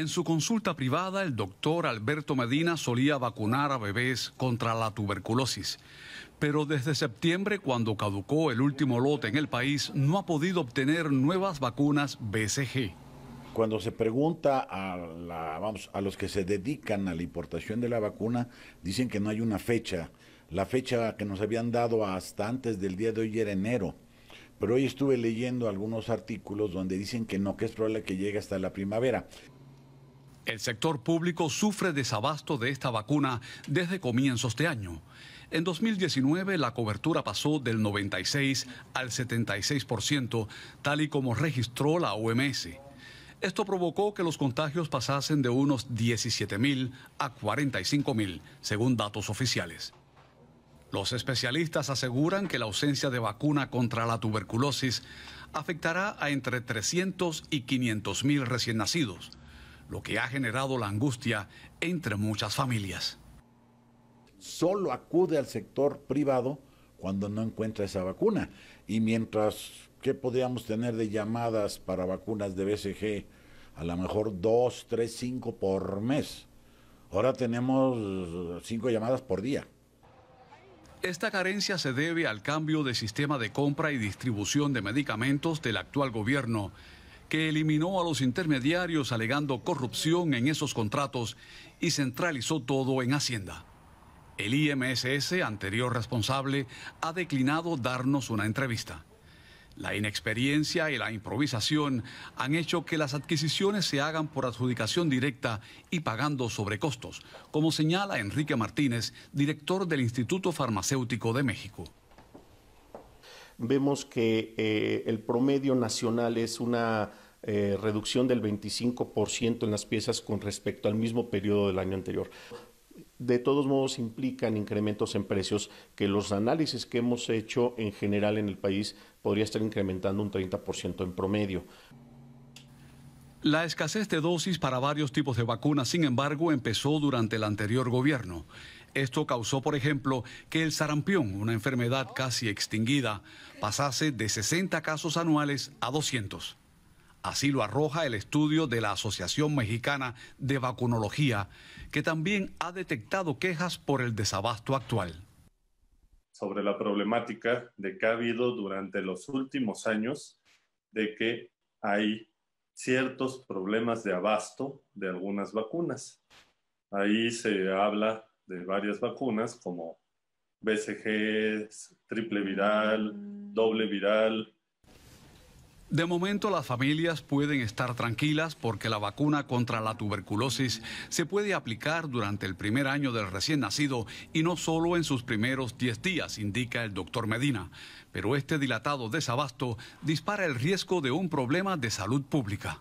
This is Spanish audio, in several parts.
En su consulta privada, el doctor Alberto Medina solía vacunar a bebés contra la tuberculosis, pero desde septiembre, cuando caducó el último lote en el país, no ha podido obtener nuevas vacunas BCG. Cuando se pregunta a, a los que se dedican a la importación de la vacuna, dicen que no hay una fecha. La fecha que nos habían dado hasta antes del día de hoy era enero pero hoy estuve leyendo algunos artículos donde dicen que no, que es probable que llegue hasta la primavera. El sector público sufre desabasto de esta vacuna desde comienzos de año. En 2019 la cobertura pasó del 96 al 76%, tal y como registró la OMS. Esto provocó que los contagios pasasen de unos 17.000 a 45.000, según datos oficiales. Los especialistas aseguran que la ausencia de vacuna contra la tuberculosis afectará a entre 300 y 500.000 recién nacidos lo que ha generado la angustia entre muchas familias. Solo acude al sector privado cuando no encuentra esa vacuna. Y mientras que podíamos tener de llamadas para vacunas de BCG, a lo mejor dos, tres, cinco por mes. Ahora tenemos cinco llamadas por día. Esta carencia se debe al cambio de sistema de compra y distribución de medicamentos del actual gobierno que eliminó a los intermediarios alegando corrupción en esos contratos y centralizó todo en Hacienda. El IMSS, anterior responsable, ha declinado darnos una entrevista. La inexperiencia y la improvisación han hecho que las adquisiciones se hagan por adjudicación directa y pagando sobrecostos, como señala Enrique Martínez, director del Instituto Farmacéutico de México vemos que eh, el promedio nacional es una eh, reducción del 25% en las piezas con respecto al mismo periodo del año anterior. De todos modos implican incrementos en precios que los análisis que hemos hecho en general en el país podría estar incrementando un 30% en promedio. La escasez de dosis para varios tipos de vacunas, sin embargo, empezó durante el anterior gobierno. Esto causó, por ejemplo, que el sarampión, una enfermedad casi extinguida, pasase de 60 casos anuales a 200. Así lo arroja el estudio de la Asociación Mexicana de Vacunología, que también ha detectado quejas por el desabasto actual. Sobre la problemática de que ha habido durante los últimos años de que hay ciertos problemas de abasto de algunas vacunas. Ahí se habla de varias vacunas como BCG, triple viral, mm. doble viral. De momento las familias pueden estar tranquilas porque la vacuna contra la tuberculosis se puede aplicar durante el primer año del recién nacido y no solo en sus primeros 10 días, indica el doctor Medina. Pero este dilatado desabasto dispara el riesgo de un problema de salud pública.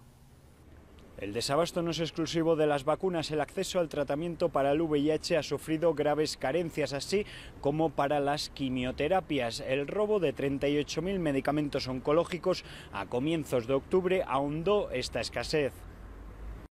El desabasto no es exclusivo de las vacunas, el acceso al tratamiento para el VIH ha sufrido graves carencias, así como para las quimioterapias. El robo de 38.000 medicamentos oncológicos a comienzos de octubre ahondó esta escasez.